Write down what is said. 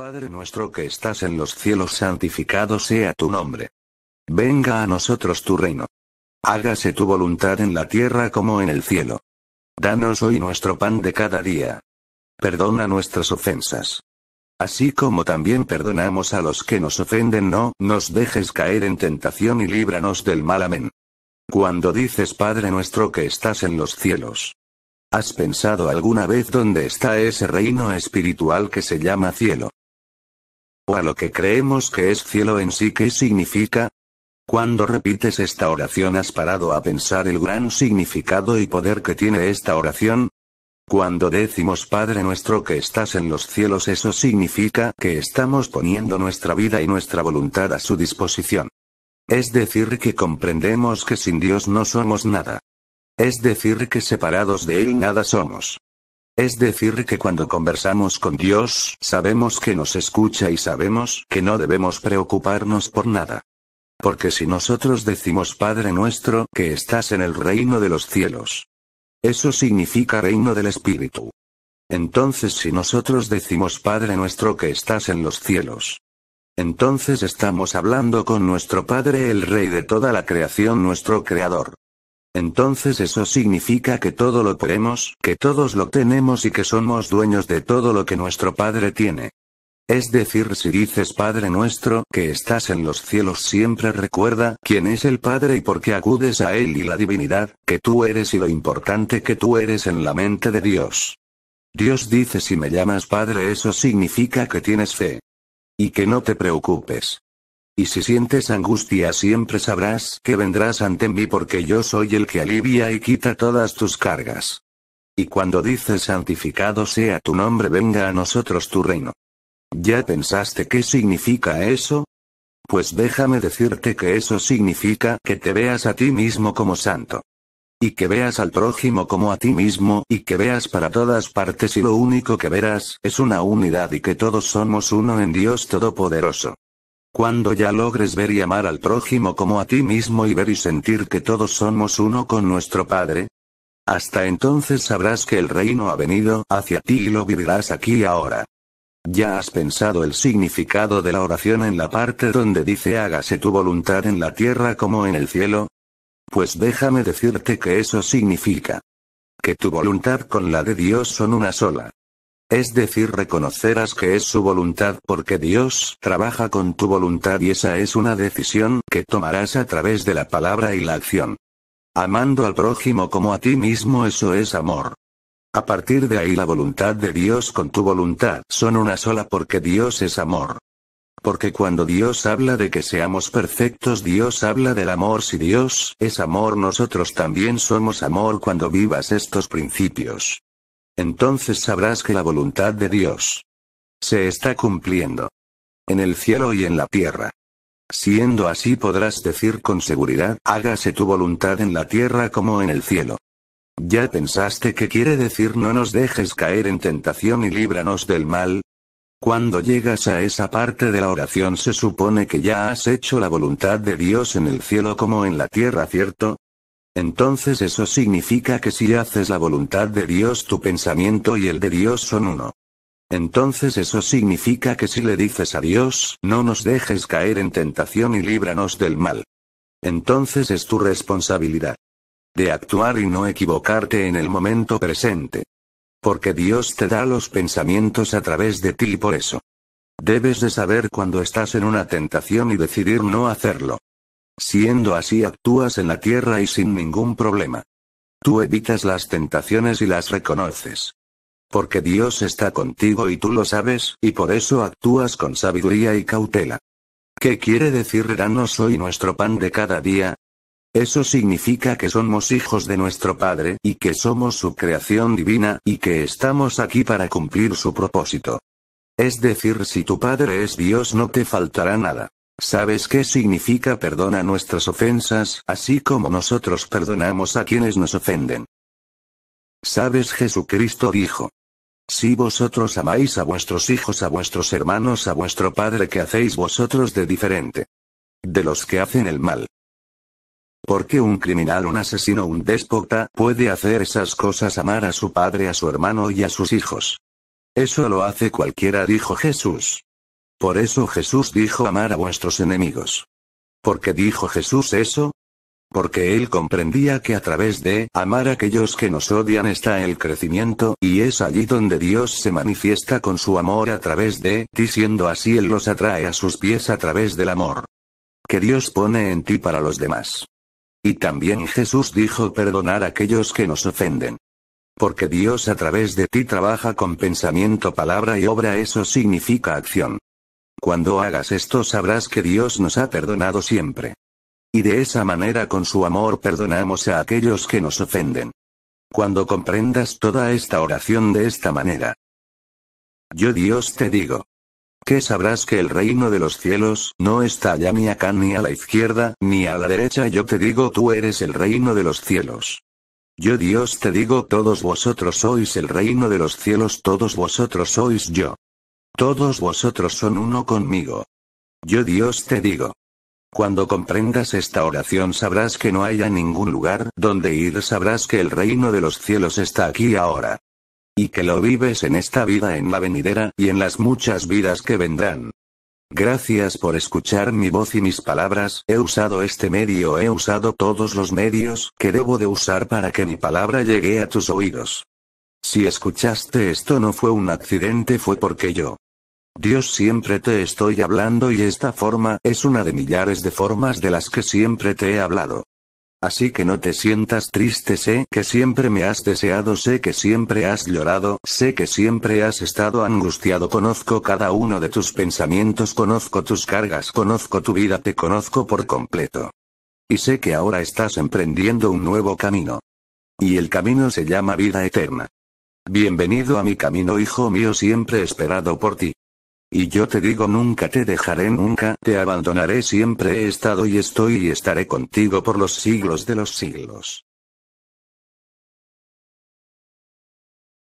Padre nuestro que estás en los cielos, santificado sea tu nombre. Venga a nosotros tu reino. Hágase tu voluntad en la tierra como en el cielo. Danos hoy nuestro pan de cada día. Perdona nuestras ofensas. Así como también perdonamos a los que nos ofenden, no nos dejes caer en tentación y líbranos del mal. Amén. Cuando dices Padre nuestro que estás en los cielos, ¿has pensado alguna vez dónde está ese reino espiritual que se llama cielo? a lo que creemos que es cielo en sí qué significa? Cuando repites esta oración has parado a pensar el gran significado y poder que tiene esta oración, cuando decimos Padre nuestro que estás en los cielos, eso significa que estamos poniendo nuestra vida y nuestra voluntad a su disposición. Es decir, que comprendemos que sin Dios no somos nada. Es decir, que separados de Él nada somos. Es decir, que cuando conversamos con Dios, sabemos que nos escucha y sabemos que no debemos preocuparnos por nada. Porque si nosotros decimos Padre nuestro, que estás en el reino de los cielos. Eso significa reino del Espíritu. Entonces si nosotros decimos Padre nuestro que estás en los cielos. Entonces estamos hablando con nuestro Padre el Rey de toda la creación, nuestro Creador. Entonces eso significa que todo lo podemos, que todos lo tenemos y que somos dueños de todo lo que nuestro Padre tiene. Es decir, si dices Padre nuestro, que estás en los cielos, siempre recuerda quién es el Padre y por qué acudes a Él y la divinidad, que tú eres y lo importante que tú eres en la mente de Dios. Dios dice si me llamas Padre eso significa que tienes fe. Y que no te preocupes. Y si sientes angustia siempre sabrás que vendrás ante mí porque yo soy el que alivia y quita todas tus cargas. Y cuando dices santificado sea tu nombre, venga a nosotros tu reino. ¿Ya pensaste qué significa eso? Pues déjame decirte que eso significa que te veas a ti mismo como santo. Y que veas al prójimo como a ti mismo y que veas para todas partes y lo único que verás es una unidad y que todos somos uno en Dios Todopoderoso. Cuando ya logres ver y amar al prójimo como a ti mismo y ver y sentir que todos somos uno con nuestro Padre, hasta entonces sabrás que el reino ha venido hacia ti y lo vivirás aquí y ahora. ¿Ya has pensado el significado de la oración en la parte donde dice hágase tu voluntad en la tierra como en el cielo? Pues déjame decirte que eso significa que tu voluntad con la de Dios son una sola. Es decir, reconocerás que es su voluntad porque Dios trabaja con tu voluntad y esa es una decisión que tomarás a través de la palabra y la acción. Amando al prójimo como a ti mismo eso es amor. A partir de ahí la voluntad de Dios con tu voluntad son una sola porque Dios es amor. Porque cuando Dios habla de que seamos perfectos, Dios habla del amor. Si Dios es amor, nosotros también somos amor cuando vivas estos principios. Entonces sabrás que la voluntad de Dios se está cumpliendo. En el cielo y en la tierra. Siendo así podrás decir con seguridad, hágase tu voluntad en la tierra como en el cielo. ¿Ya pensaste que quiere decir no nos dejes caer en tentación y líbranos del mal? Cuando llegas a esa parte de la oración se supone que ya has hecho la voluntad de Dios en el cielo como en la tierra, ¿cierto? Entonces eso significa que si haces la voluntad de Dios tu pensamiento y el de Dios son uno. Entonces eso significa que si le dices a Dios, no nos dejes caer en tentación y líbranos del mal. Entonces es tu responsabilidad de actuar y no equivocarte en el momento presente. Porque Dios te da los pensamientos a través de ti y por eso. Debes de saber cuando estás en una tentación y decidir no hacerlo. Siendo así actúas en la tierra y sin ningún problema. Tú evitas las tentaciones y las reconoces. Porque Dios está contigo y tú lo sabes, y por eso actúas con sabiduría y cautela. ¿Qué quiere decir danos hoy nuestro pan de cada día? Eso significa que somos hijos de nuestro Padre, y que somos su creación divina, y que estamos aquí para cumplir su propósito. Es decir, si tu Padre es Dios no te faltará nada. ¿Sabes qué significa perdona nuestras ofensas, así como nosotros perdonamos a quienes nos ofenden? ¿Sabes Jesucristo dijo? Si vosotros amáis a vuestros hijos, a vuestros hermanos, a vuestro Padre, ¿qué hacéis vosotros de diferente? De los que hacen el mal. Porque qué un criminal, un asesino, un déspota puede hacer esas cosas amar a su padre, a su hermano y a sus hijos? Eso lo hace cualquiera, dijo Jesús. Por eso Jesús dijo amar a vuestros enemigos. ¿Por qué dijo Jesús eso? Porque él comprendía que a través de amar a aquellos que nos odian está el crecimiento, y es allí donde Dios se manifiesta con su amor a través de ti, siendo así él los atrae a sus pies a través del amor que Dios pone en ti para los demás. Y también Jesús dijo perdonar a aquellos que nos ofenden. Porque Dios a través de ti trabaja con pensamiento, palabra y obra, eso significa acción. Cuando hagas esto sabrás que Dios nos ha perdonado siempre. Y de esa manera con su amor perdonamos a aquellos que nos ofenden. Cuando comprendas toda esta oración de esta manera. Yo Dios te digo. Que sabrás que el reino de los cielos no está ya ni acá ni a la izquierda ni a la derecha. Yo te digo tú eres el reino de los cielos. Yo Dios te digo todos vosotros sois el reino de los cielos, todos vosotros sois yo. Todos vosotros son uno conmigo. Yo Dios te digo. Cuando comprendas esta oración sabrás que no haya ningún lugar donde ir, sabrás que el reino de los cielos está aquí ahora. Y que lo vives en esta vida, en la venidera, y en las muchas vidas que vendrán. Gracias por escuchar mi voz y mis palabras, he usado este medio, he usado todos los medios que debo de usar para que mi palabra llegue a tus oídos. Si escuchaste esto no fue un accidente, fue porque yo, Dios siempre te estoy hablando y esta forma es una de millares de formas de las que siempre te he hablado. Así que no te sientas triste, sé que siempre me has deseado, sé que siempre has llorado, sé que siempre has estado angustiado, conozco cada uno de tus pensamientos, conozco tus cargas, conozco tu vida, te conozco por completo. Y sé que ahora estás emprendiendo un nuevo camino. Y el camino se llama vida eterna. Bienvenido a mi camino, hijo mío, siempre esperado por ti. Y yo te digo nunca te dejaré nunca te abandonaré siempre he estado y estoy y estaré contigo por los siglos de los siglos.